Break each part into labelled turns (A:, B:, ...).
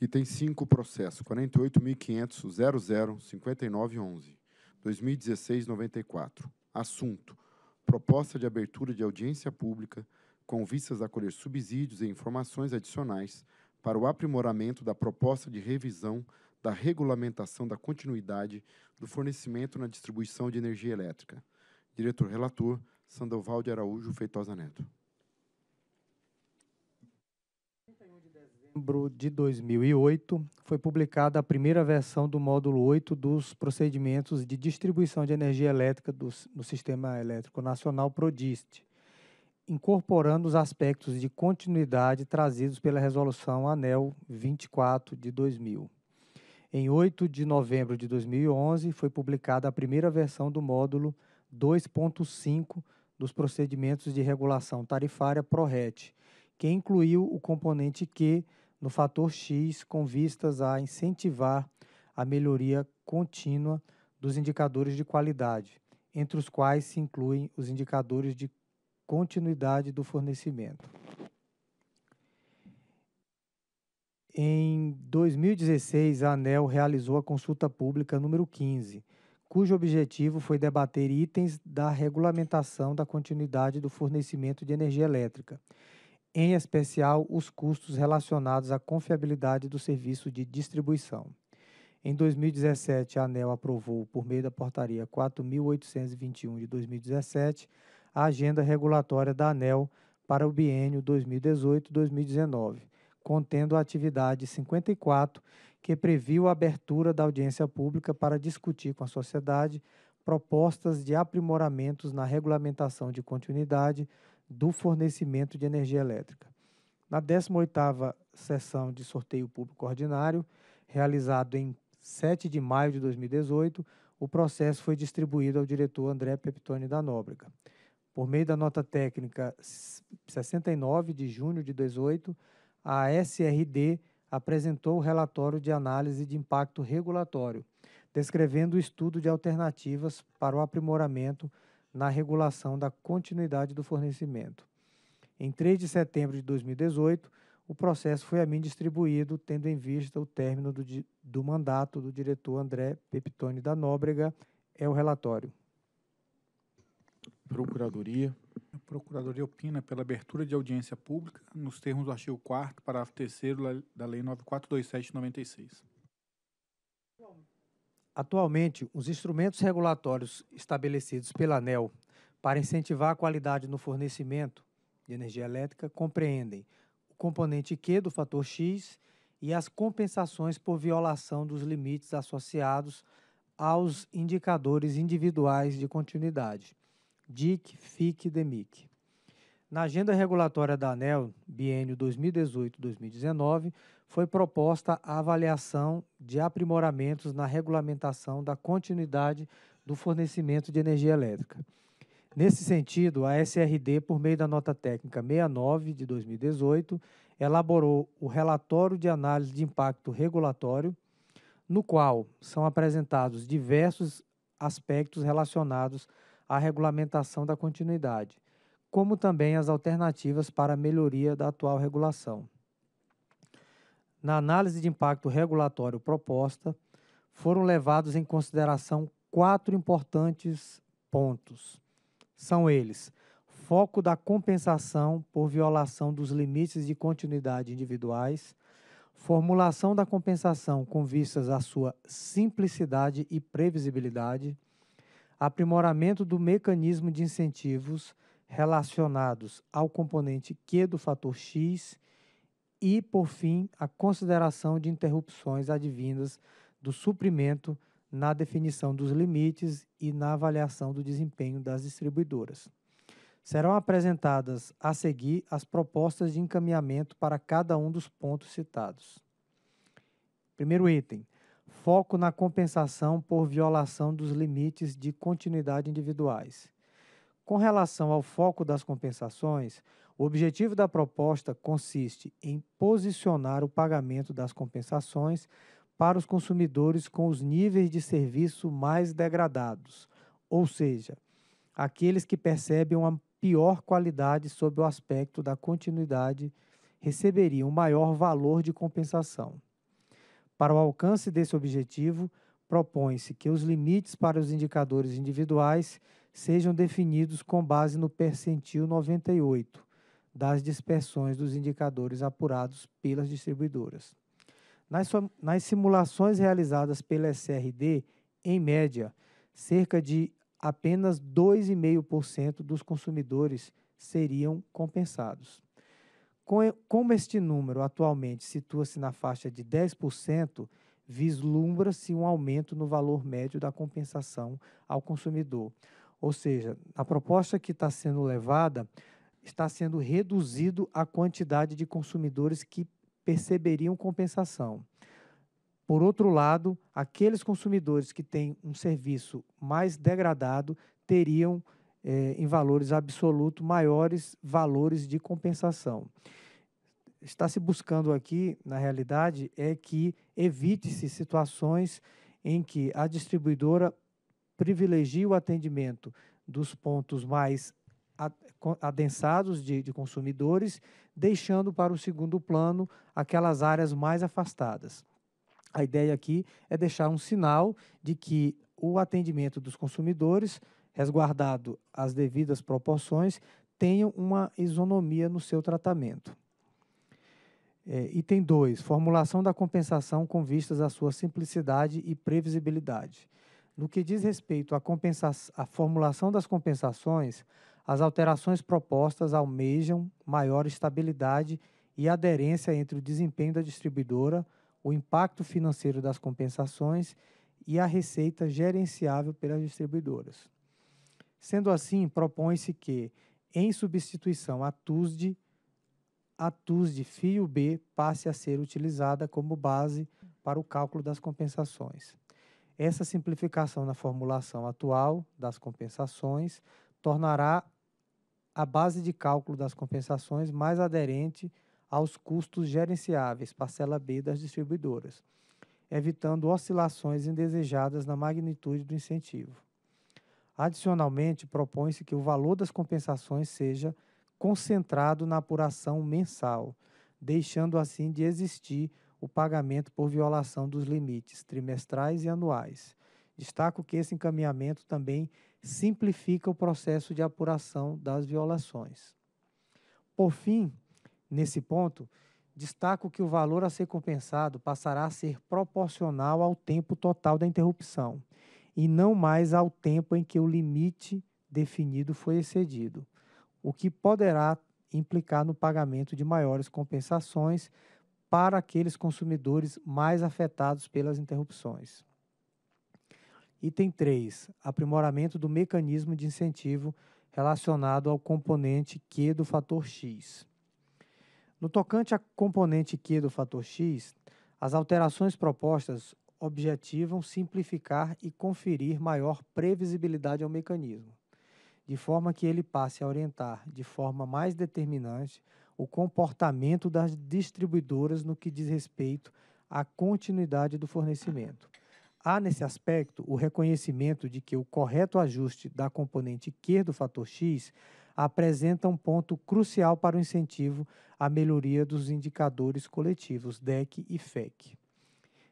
A: e tem cinco processos, 48.500.005911, Assunto, proposta de abertura de audiência pública com vistas a colher subsídios e informações adicionais para o aprimoramento da proposta de revisão da regulamentação da continuidade do fornecimento na distribuição de energia elétrica. Diretor-relator, Sandoval de Araújo Feitosa
B: Neto. novembro de 2008, foi publicada a primeira versão do módulo 8 dos procedimentos de distribuição de energia elétrica do, Sistema Elétrico Nacional PRODIST, incorporando os aspectos de continuidade trazidos pela Resolução ANEL 24 de 2000. Em 8 de novembro de 2011, foi publicada a primeira versão do módulo 2.5 dos procedimentos de regulação tarifária PRORET, que incluiu o componente Q no fator X com vistas a incentivar a melhoria contínua dos indicadores de qualidade, entre os quais se incluem os indicadores de continuidade do fornecimento. Em 2016, a ANEL realizou a consulta pública número 15, cujo objetivo foi debater itens da regulamentação da continuidade do fornecimento de energia elétrica em especial os custos relacionados à confiabilidade do serviço de distribuição. Em 2017, a ANEL aprovou, por meio da Portaria 4.821 de 2017, a agenda regulatória da ANEL para o biênio 2018-2019, contendo a atividade 54, que previu a abertura da audiência pública para discutir com a sociedade propostas de aprimoramentos na regulamentação de continuidade do fornecimento de energia elétrica. Na 18ª sessão de sorteio público ordinário, realizado em 7 de maio de 2018, o processo foi distribuído ao diretor André Peptoni da Nóbrega. Por meio da nota técnica 69 de junho de 2018, a SRD apresentou o relatório de análise de impacto regulatório, descrevendo o estudo de alternativas para o aprimoramento na regulação da continuidade do fornecimento. Em 3 de setembro de 2018, o processo foi a mim distribuído, tendo em vista o término do, do mandato do diretor André Peptoni da Nóbrega. É o relatório.
A: Procuradoria.
B: A Procuradoria
A: opina pela abertura de audiência pública nos termos do artigo 4 parágrafo 3 da Lei
B: 9427
A: 96.
B: Atualmente, os instrumentos regulatórios estabelecidos pela ANEL para incentivar a qualidade no fornecimento de energia elétrica compreendem o componente Q do fator X e as compensações por violação dos limites associados aos indicadores individuais de continuidade, DIC, FIC e DEMIC. Na agenda regulatória da ANEL, biênio 2018-2019, foi proposta a avaliação de aprimoramentos na regulamentação da continuidade do fornecimento de energia elétrica. Nesse sentido, a SRD, por meio da nota técnica 69 de 2018, elaborou o relatório de análise de impacto regulatório, no qual são apresentados diversos aspectos relacionados à regulamentação da continuidade, como também as alternativas para a melhoria da atual regulação na análise de impacto regulatório proposta, foram levados em consideração quatro importantes pontos. São eles: foco da compensação por violação dos limites de continuidade individuais, formulação da compensação com vistas à sua simplicidade e previsibilidade, aprimoramento do mecanismo de incentivos relacionados ao componente Q do fator X e, por fim, a consideração de interrupções advindas do suprimento na definição dos limites e na avaliação do desempenho das distribuidoras. Serão apresentadas a seguir as propostas de encaminhamento para cada um dos pontos citados. Primeiro item: foco na compensação por violação dos limites de continuidade individuais. Com relação ao foco das compensações, o objetivo da proposta consiste em posicionar o pagamento das compensações para os consumidores com os níveis de serviço mais degradados, ou seja, aqueles que percebem uma pior qualidade sob o aspecto da continuidade receberiam maior valor de compensação. Para o alcance desse objetivo, propõe-se que os limites para os indicadores individuais sejam definidos com base no percentil 98 das dispersões dos indicadores apurados pelas distribuidoras. Nas, nas simulações realizadas pela SRD, em média, cerca de apenas 2,5% dos consumidores seriam compensados. Como este número atualmente situa-se na faixa de 10%, vislumbra-se um aumento no valor médio da compensação ao consumidor, ou seja, a proposta que está sendo levada está sendo reduzido a quantidade de consumidores que perceberiam compensação. Por outro lado, aqueles consumidores que têm um serviço mais degradado teriam, eh, em valores absolutos, maiores valores de compensação. Está se buscando aqui, na realidade, é que evite-se situações em que a distribuidora privilegia o atendimento dos pontos mais adensados de, de, consumidores, deixando para o segundo plano aquelas áreas mais afastadas. A ideia aqui é deixar um sinal de que o atendimento dos consumidores, resguardado as devidas proporções, tenha uma isonomia no seu tratamento. É, item 2. Formulação da compensação com vistas à sua simplicidade e previsibilidade. No que diz respeito à, à formulação das compensações, as alterações propostas almejam maior estabilidade e aderência entre o desempenho da distribuidora, o impacto financeiro das compensações e a receita gerenciável pelas distribuidoras. Sendo assim, propõe-se que, em substituição à TUSD, a TUSD FIO-B passe a ser utilizada como base para o cálculo das compensações. Essa simplificação na formulação atual das compensações tornará a base de cálculo das compensações mais aderente aos custos gerenciáveis, parcela B das distribuidoras, evitando oscilações indesejadas na magnitude do incentivo. Adicionalmente, propõe-se que o valor das compensações seja concentrado na apuração mensal, deixando assim de existir o pagamento por violação dos limites trimestrais e anuais. Destaco que esse encaminhamento também simplifica o processo de apuração das violações. Por fim, nesse ponto, destaco que o valor a ser compensado passará a ser proporcional ao tempo total da interrupção e não mais ao tempo em que o limite definido foi excedido, o que poderá implicar no pagamento de maiores compensações para aqueles consumidores mais afetados pelas interrupções. Item 3. Aprimoramento do mecanismo de incentivo relacionado ao componente Q do fator X. No tocante à componente Q do fator X, as alterações propostas objetivam simplificar e conferir maior previsibilidade ao mecanismo, de forma que ele passe a orientar de forma mais determinante o comportamento das distribuidoras no que diz respeito à continuidade do fornecimento. Há nesse aspecto o reconhecimento de que o correto ajuste da componente Q do fator X apresenta um ponto crucial para o incentivo à melhoria dos indicadores coletivos DEC e FEC.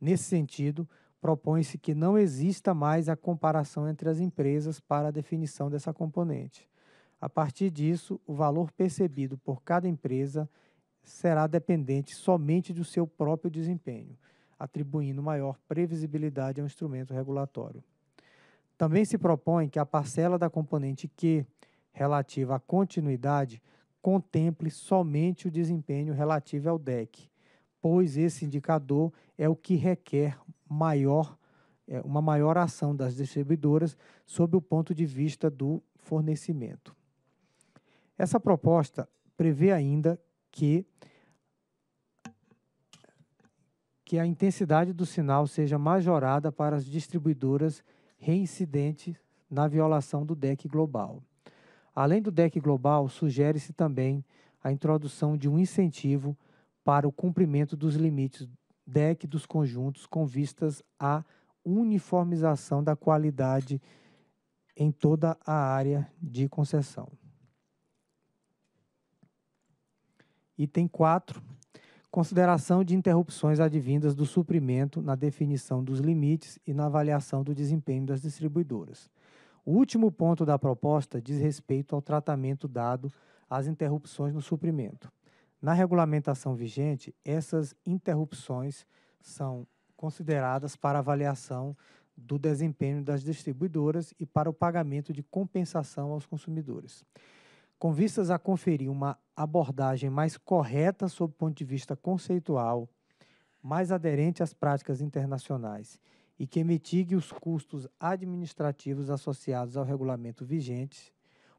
B: Nesse sentido, propõe-se que não exista mais a comparação entre as empresas para a definição dessa componente. A partir disso, o valor percebido por cada empresa será dependente somente do seu próprio desempenho, atribuindo maior previsibilidade ao instrumento regulatório. Também se propõe que a parcela da componente Q, relativa à continuidade, contemple somente o desempenho relativo ao DEC, pois esse indicador é o que requer maior, é, uma maior ação das distribuidoras sob o ponto de vista do fornecimento. Essa proposta prevê ainda que, que a intensidade do sinal seja majorada para as distribuidoras reincidentes na violação do DEC global. Além do DEC global, sugere-se também a introdução de um incentivo para o cumprimento dos limites DEC dos conjuntos com vistas à uniformização da qualidade em toda a área de concessão. Item 4. Consideração de interrupções advindas do suprimento na definição dos limites e na avaliação do desempenho das distribuidoras. O último ponto da proposta diz respeito ao tratamento dado às interrupções no suprimento. Na regulamentação vigente, essas interrupções são consideradas para avaliação do desempenho das distribuidoras e para o pagamento de compensação aos consumidores com vistas a conferir uma abordagem mais correta sob o ponto de vista conceitual, mais aderente às práticas internacionais e que mitigue os custos administrativos associados ao regulamento vigente,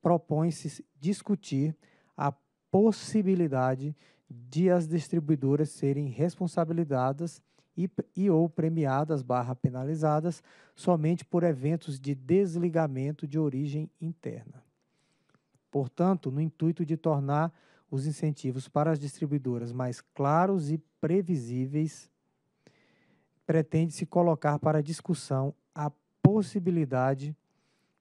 B: propõe-se discutir a possibilidade de as distribuidoras serem responsabilizadas e, e, ou premiadas barra penalizadas somente por eventos de desligamento de origem interna. Portanto, no intuito de tornar os incentivos para as distribuidoras mais claros e previsíveis, pretende-se colocar para discussão a possibilidade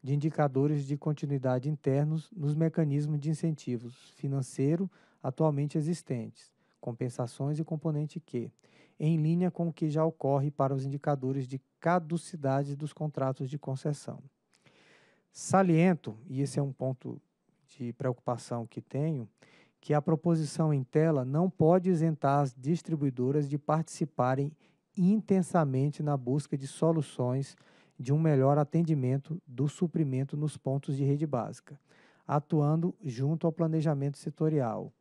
B: de indicadores de continuidade internos nos mecanismos de incentivos financeiro atualmente existentes, compensações e componente Q, em linha com o que já ocorre para os indicadores de caducidade dos contratos de concessão. Saliento, e esse é um ponto de preocupação que tenho, que a proposição em tela não pode isentar as distribuidoras de participarem intensamente na busca de soluções de um melhor atendimento do suprimento nos pontos de rede básica, atuando junto ao planejamento setorial,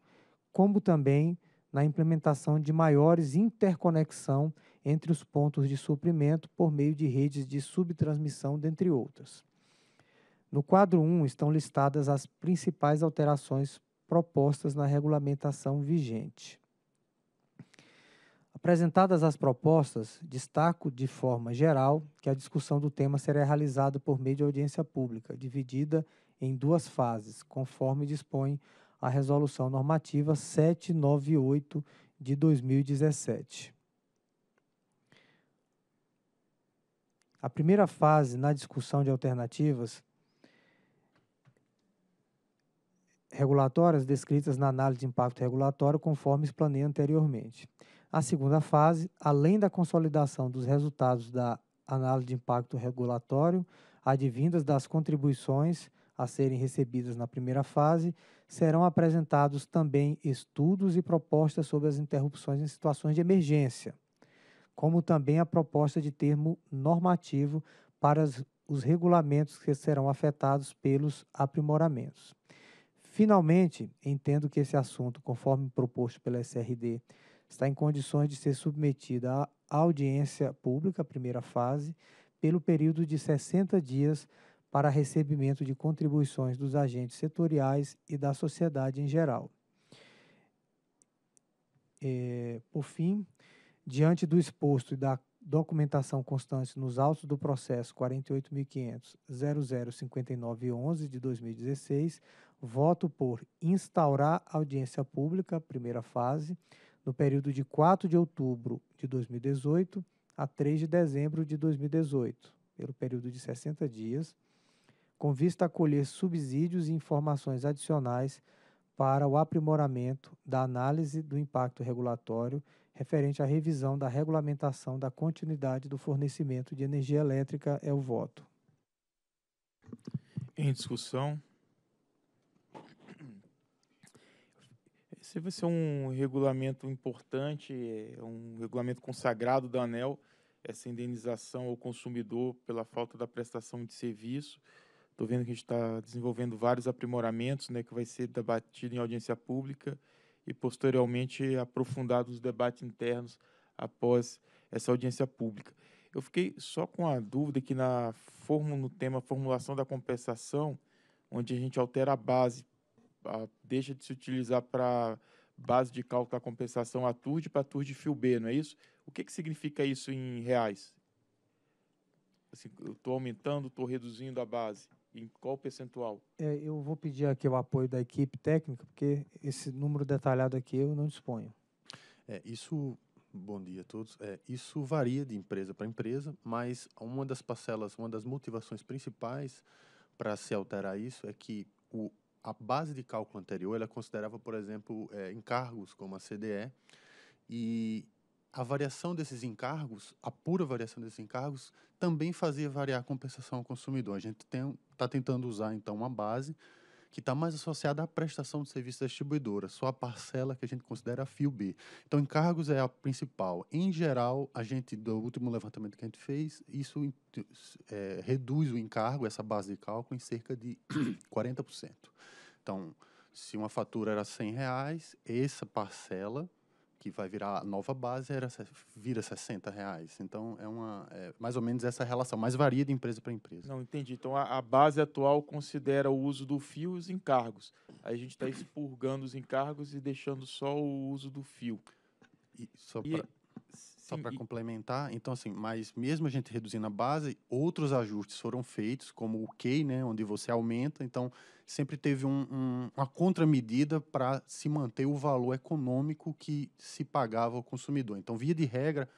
B: como também na implementação de maiores interconexão entre os pontos de suprimento por meio de redes de subtransmissão, dentre outras. No quadro 1 estão listadas as principais alterações propostas na regulamentação vigente. Apresentadas as propostas, destaco de forma geral que a discussão do tema será realizada por meio de audiência pública, dividida em duas fases, conforme dispõe a Resolução Normativa 798 de 2017. A primeira fase na discussão de alternativas regulatórias descritas na análise de impacto regulatório, conforme explanei anteriormente. A segunda fase, além da consolidação dos resultados da análise de impacto regulatório, advindas das contribuições a serem recebidas na primeira fase, serão apresentados também estudos e propostas sobre as interrupções em situações de emergência, como também a proposta de termo normativo para os regulamentos que serão afetados pelos aprimoramentos. Finalmente, entendo que esse assunto, conforme proposto pela SRD, está em condições de ser submetido à audiência pública, primeira fase, pelo período de 60 dias para recebimento de contribuições dos agentes setoriais e da sociedade em geral. É, por fim, diante do exposto e da documentação constante nos autos do processo 48.500.005911 de 2016, voto por instaurar audiência pública, primeira fase, no período de 4 de outubro de 2018 a 3 de dezembro de 2018, pelo período de 60 dias, com vista a colher subsídios e informações adicionais para o aprimoramento da análise do impacto regulatório referente à revisão da regulamentação da continuidade do fornecimento de energia elétrica é o voto.
A: Em discussão, Esse vai ser é um regulamento importante, um regulamento consagrado da ANEL, essa indenização ao consumidor pela falta da prestação de serviço. Estou vendo que a gente está desenvolvendo vários aprimoramentos, né, que vai ser debatido em audiência pública e, posteriormente, aprofundado nos debates internos após essa audiência pública. Eu fiquei só com a dúvida que na no tema formulação da compensação, onde a gente altera a base a, deixa de se utilizar para base de cálculo da compensação a TURD para TURD fio B, não é isso? O que, que significa isso em reais? Assim, eu estou aumentando, estou reduzindo a base. Em qual percentual?
B: É, eu vou pedir aqui o apoio da equipe técnica, porque esse número detalhado aqui eu não disponho.
C: É, isso, bom dia a todos. É, isso varia de empresa para empresa, mas uma das parcelas, uma das motivações principais para se alterar isso é que o a base de cálculo anterior ela considerava, por exemplo, é, encargos como a CDE e a variação desses encargos, a pura variação desses encargos, também fazia variar a compensação ao consumidor. A gente está tentando usar, então, uma base que está mais associada à prestação de serviço da distribuidora, só a parcela que a gente considera a FIOB. Então, encargos é a principal. Em geral, a gente, do último levantamento que a gente fez, isso é, reduz o encargo, essa base de cálculo, em cerca de 40%. Então, se uma fatura era 100 reais, essa parcela que vai virar a nova base, era, vira 60 reais. Então, é, uma, é mais ou menos essa relação, mas varia de empresa para empresa. Não, entendi. Então, a, a, base atual considera o uso do fio e os encargos. Aí a gente está expurgando os encargos e deixando só o uso do fio. E, só e, pra... Só para e... complementar, então assim, mas mesmo a gente reduzindo a base, outros ajustes foram feitos, como o QI, né, onde você aumenta, então sempre teve um, um, uma contramedida para se manter o valor econômico que se pagava ao consumidor. Então, via de regra,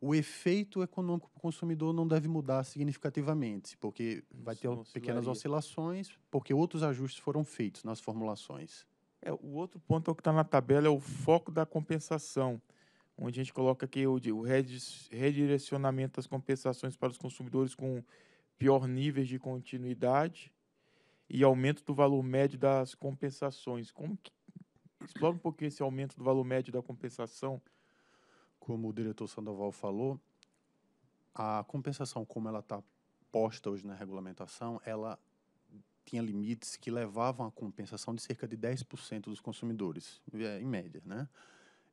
C: o efeito econômico para o consumidor não deve mudar significativamente, porque vai ter Oscilaria. pequenas oscilações, porque outros ajustes foram feitos nas formulações. É,
A: o outro ponto é o que está na tabela é o foco da compensação onde a gente coloca aqui o, o redirecionamento das compensações para os consumidores com pior níveis de continuidade e aumento do valor médio das compensações. Como que
C: explora um pouquinho esse aumento do valor médio da compensação? Como o diretor Sandoval falou, a compensação como ela está posta hoje na regulamentação, ela tinha limites que levavam à compensação de cerca de 10% dos consumidores, é, em média, né?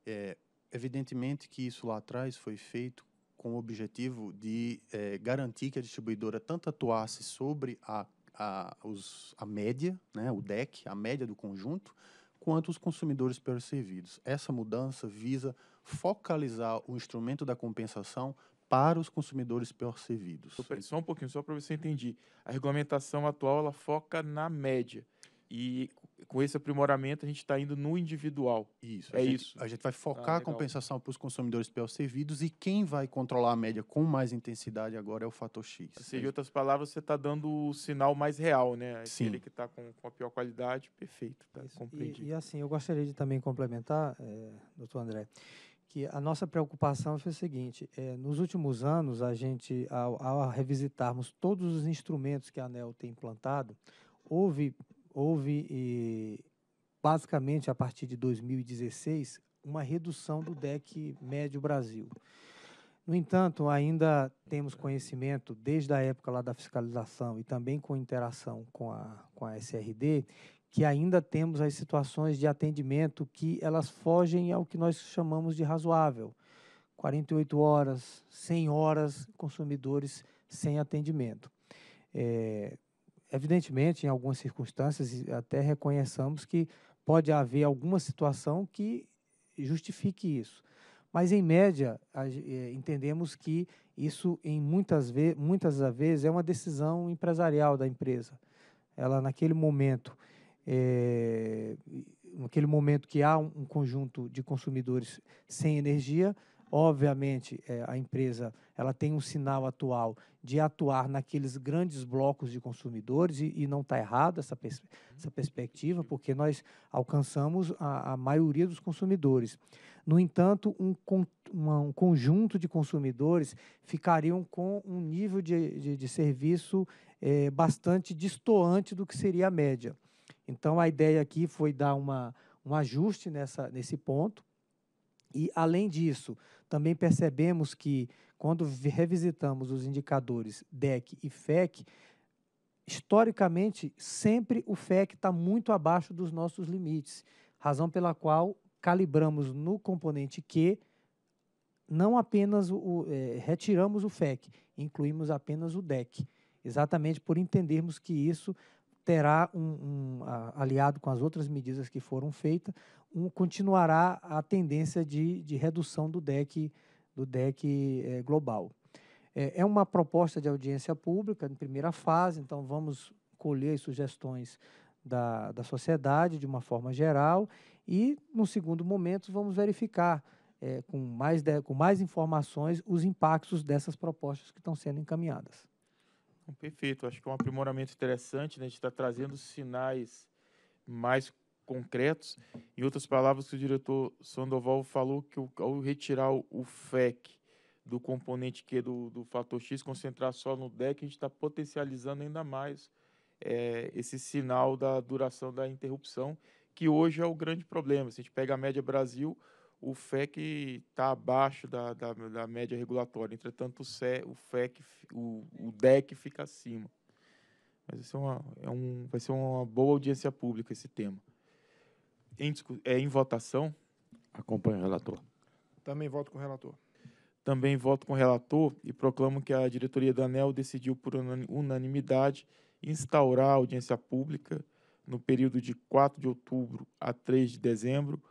C: É, Evidentemente que isso lá atrás foi feito com o objetivo de é, garantir que a distribuidora tanto atuasse sobre a, a, os, a média, né, o DEC, a média do conjunto, quanto os consumidores percebidos. Essa mudança visa focalizar o instrumento da compensação para os consumidores pior servidos. Só um pouquinho, só para você entender.
A: A regulamentação atual ela foca na média. E com esse aprimoramento, a gente está
C: indo no individual. Isso. É a gente, isso. A gente vai focar ah, a compensação para os consumidores pelos servidos e quem vai controlar a média com mais intensidade agora é o fator X. Ou seja, em
A: outras palavras, você está dando o sinal mais real, né? Sim. Aquele que está com, com, a pior qualidade, perfeito, tá compreendido.
B: E, e, assim, eu gostaria de também complementar, é, doutor André, que a nossa preocupação foi o seguinte: é, nos últimos anos, a gente, ao, ao revisitarmos todos os instrumentos que a ANEL tem implantado, houve houve, e, basicamente, a partir de 2016, uma redução do DEC médio Brasil. No entanto, ainda temos conhecimento, desde a época lá da fiscalização e também com interação com a, com a SRD, que ainda temos as situações de atendimento que elas fogem ao que nós chamamos de razoável. 48 horas, 100 horas, consumidores sem atendimento. É, evidentemente, em algumas circunstâncias, até reconheçamos que pode haver alguma situação que justifique isso. Mas, em média, eh, entendemos que isso, em muitas, ve muitas vezes, é uma decisão empresarial da empresa. Ela, naquele momento, é, naquele momento que há um conjunto de consumidores sem energia, Obviamente, é, a empresa ela tem um sinal atual de atuar naqueles grandes blocos de consumidores, e, e não está errado essa, pers essa perspectiva, porque nós alcançamos a, a maioria dos consumidores. No entanto, um, con uma, um conjunto de consumidores ficariam com um nível de, de, de serviço é, bastante distoante do que seria a média. Então, a ideia aqui foi dar uma, um ajuste nessa, nesse ponto e, além disso, também percebemos que, quando revisitamos os indicadores DEC e FEC, historicamente, sempre o FEC está muito abaixo dos nossos limites, razão pela qual calibramos no componente Q não apenas o, é, retiramos o FEC, incluímos apenas o DEC, exatamente por entendermos que isso terá um, um, aliado com as outras medidas que foram feitas, um, continuará a tendência de, de redução do DEC, do DEC é, eh, global. É, é, uma proposta de audiência pública, em primeira fase, então vamos colher as sugestões da, da sociedade de uma forma geral e, no segundo momento, vamos verificar é, com, mais de, com mais informações os impactos dessas propostas que estão sendo encaminhadas.
A: Perfeito, acho que é um aprimoramento interessante, né? a gente está trazendo sinais mais concretos. Em outras palavras, que o diretor Sandoval falou que ao retirar o FEC do componente Q do, do fator X, concentrar só no DEC, a gente está potencializando ainda mais é, esse sinal da duração da interrupção, que hoje é o grande problema. Se a gente pega a média Brasil, o FEC está abaixo da, da, da, média regulatória. Entretanto, o, CE, o FEC, o, o DEC fica acima. Mas isso é uma, é um, vai ser uma boa audiência pública esse tema. Em, é, em votação? Acompanho o relator. Também voto com o relator. Também voto com o relator e proclamo que a diretoria da ANEL decidiu por unanimidade instaurar a audiência pública no período de 4 de outubro a 3 de dezembro,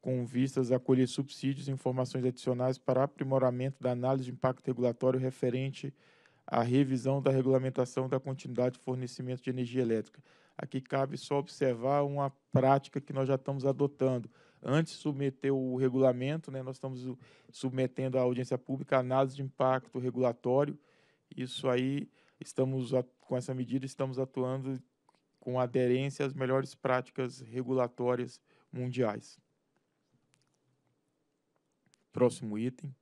A: com vistas a colher subsídios e informações adicionais para aprimoramento da análise de impacto regulatório referente à revisão da regulamentação da continuidade de fornecimento de energia elétrica. Aqui cabe só observar uma prática que nós já estamos adotando. Antes de submeter o regulamento, né, nós estamos submetendo à audiência pública a análise de impacto regulatório. Isso aí, estamos com essa medida, estamos atuando com aderência às melhores práticas regulatórias mundiais. Próximo item.